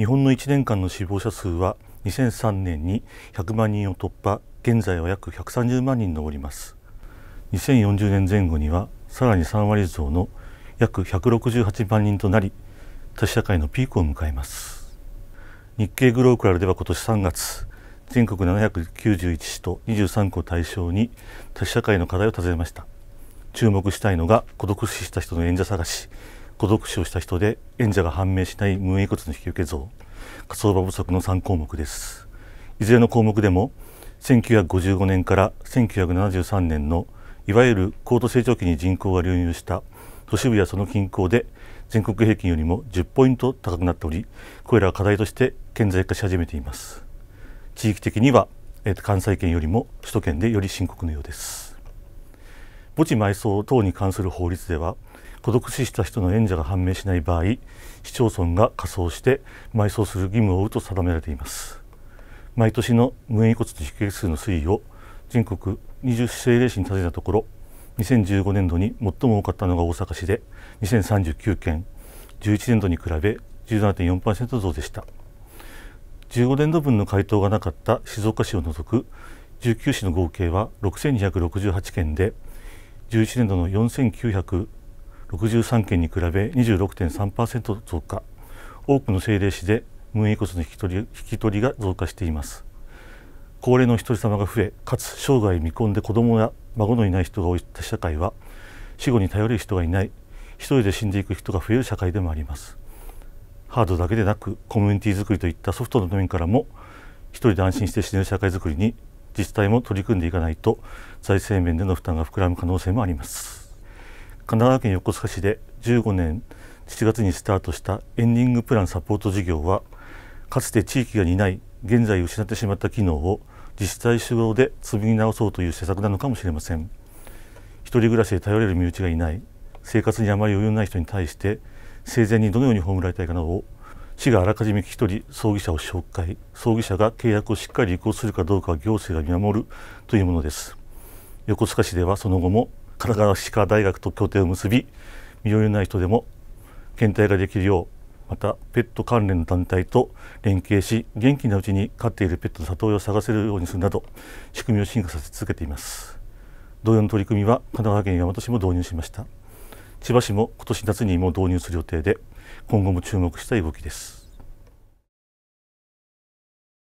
日本の1年間の死亡者数は2003年に100万人を突破現在は約130万人に上ります2040年前後にはさらに3割増の約168万人となり多社会のピークを迎えます日経グロークラルでは今年3月全国791市と23区を対象に多社会の課題を尋ねました注目したいのが孤独死した人の演者探し孤独死をした人で演者が判明しない無縁遺骨の引き受け増火葬場不足の3項目ですいずれの項目でも1955年から1973年のいわゆる高度成長期に人口が流入した都市部やその近郊で全国平均よりも10ポイント高くなっておりこれらは課題として顕在化し始めています地域的には、えー、関西圏よりも首都圏でより深刻のようです墓地埋葬等に関する法律では孤独死した人の縁者が判明しない場合市町村が仮装して埋葬する義務を負うと定められています毎年の無縁遺骨の引き数の推移を全国20政令市に尋ねたところ2015年度に最も多かったのが大阪市で2039件11年度に比べ17.4%増でした15年度分の回答がなかった静岡市を除く19市の合計は6268件で11年度の4900 63件に比べ26.3%増加多くの政令市でムー遺骨の引き取り引き取りが増加しています高齢のお一人様が増えかつ生涯未婚で子供や孫のいない人が多い社会は死後に頼れる人がいない一人で死んでいく人が増える社会でもありますハードだけでなくコミュニティづくりといったソフトの面からも一人で安心して死ねる社会づくりに自治体も取り組んでいかないと財政面での負担が膨らむ可能性もあります神奈川県横須賀市で15年7月にスタートしたエンディングプランサポート事業はかつて地域が担い現在失ってしまった機能を自治体主導で紡ぎ直そうという施策なのかもしれません一人暮らしで頼れる身内がいない生活にあまり余裕ない人に対して生前にどのように葬られたいかなどを市があらかじめ聞き取り葬儀者を紹介葬儀者が契約をしっかり履行するかどうかは行政が見守るというものです横須賀市ではその後も神奈川歯科大学と協定を結び身寄りのない人でも検体ができるようまたペット関連の団体と連携し元気なうちに飼っているペットの里親を探せるようにするなど仕組みを進化させ続けています同様の取り組みは神奈川県大和市も導入しました千葉市も今年夏にも導入する予定で今後も注目したい動きです